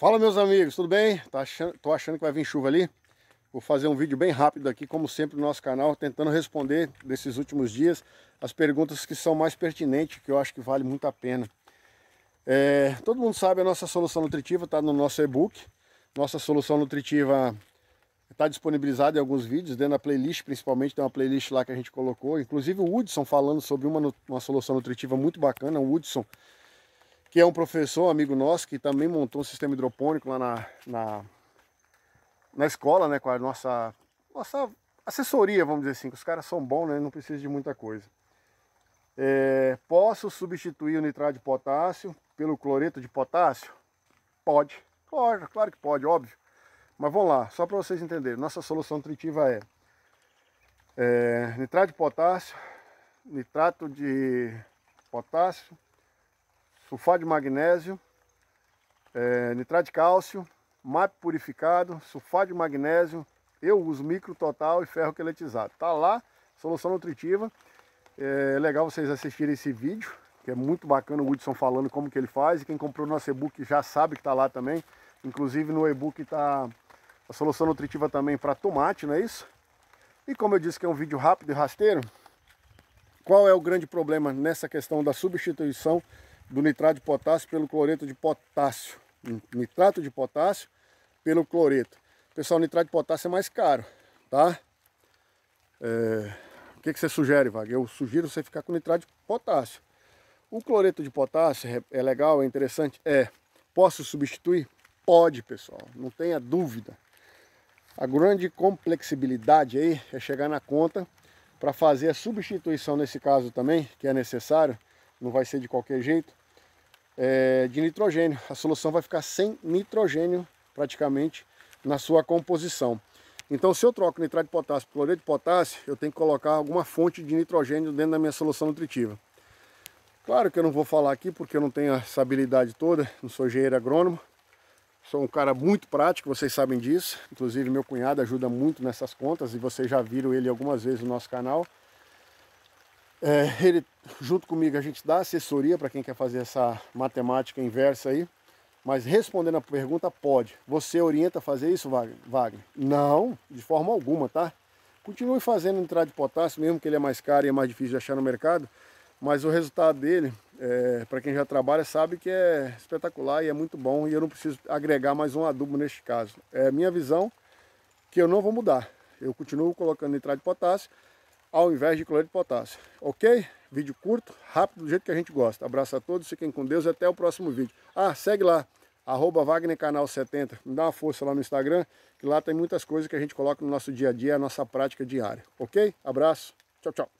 Fala meus amigos, tudo bem? Tá achando, tô achando que vai vir chuva ali. Vou fazer um vídeo bem rápido aqui, como sempre no nosso canal, tentando responder desses últimos dias as perguntas que são mais pertinentes, que eu acho que vale muito a pena. É, todo mundo sabe a nossa solução nutritiva está no nosso e-book. Nossa solução nutritiva está disponibilizada em alguns vídeos, dentro da playlist, principalmente tem uma playlist lá que a gente colocou. Inclusive o Hudson falando sobre uma, uma solução nutritiva muito bacana. O Hudson que é um professor, um amigo nosso, que também montou um sistema hidropônico lá na, na, na escola, né? Com a nossa, nossa assessoria, vamos dizer assim, que os caras são bons, né? Não precisa de muita coisa. É, posso substituir o nitrato de potássio pelo cloreto de potássio? Pode, claro, claro que pode, óbvio. Mas vamos lá, só para vocês entenderem. Nossa solução nutritiva é, é nitrato de potássio, nitrato de potássio, sulfato de magnésio, é, nitrato de cálcio, MAP purificado, sulfato de magnésio, eu uso micro total e ferro queletizado. Tá lá, solução nutritiva. É legal vocês assistirem esse vídeo, que é muito bacana o Hudson falando como que ele faz. E quem comprou o nosso e-book já sabe que tá lá também. Inclusive no e-book tá a solução nutritiva também para tomate, não é isso? E como eu disse que é um vídeo rápido e rasteiro, qual é o grande problema nessa questão da substituição do nitrato de potássio pelo cloreto de potássio. Nitrato de potássio pelo cloreto. Pessoal, nitrato de potássio é mais caro, tá? É... O que, que você sugere, Wagner? Eu sugiro você ficar com nitrato de potássio. O cloreto de potássio é, é legal, é interessante? É. Posso substituir? Pode, pessoal. Não tenha dúvida. A grande complexibilidade aí é chegar na conta para fazer a substituição nesse caso também, que é necessário, não vai ser de qualquer jeito, é, de nitrogênio. A solução vai ficar sem nitrogênio praticamente na sua composição. Então, se eu troco nitrato de potássio por cloreto de potássio, eu tenho que colocar alguma fonte de nitrogênio dentro da minha solução nutritiva. Claro que eu não vou falar aqui porque eu não tenho essa habilidade toda, não sou engenheiro agrônomo, sou um cara muito prático, vocês sabem disso. Inclusive, meu cunhado ajuda muito nessas contas e vocês já viram ele algumas vezes no nosso canal. É, ele, junto comigo, a gente dá assessoria para quem quer fazer essa matemática inversa aí. Mas respondendo a pergunta, pode. Você orienta a fazer isso, Wagner? Não, de forma alguma, tá? Continue fazendo entrada de potássio, mesmo que ele é mais caro e é mais difícil de achar no mercado. Mas o resultado dele, é, para quem já trabalha, sabe que é espetacular e é muito bom. E eu não preciso agregar mais um adubo neste caso. É minha visão que eu não vou mudar. Eu continuo colocando nitrato de potássio ao invés de cloreto de potássio. Ok? Vídeo curto, rápido, do jeito que a gente gosta. Abraço a todos, fiquem com Deus até o próximo vídeo. Ah, segue lá, arroba 70. Me dá uma força lá no Instagram, que lá tem muitas coisas que a gente coloca no nosso dia a dia, a nossa prática diária. Ok? Abraço, tchau, tchau.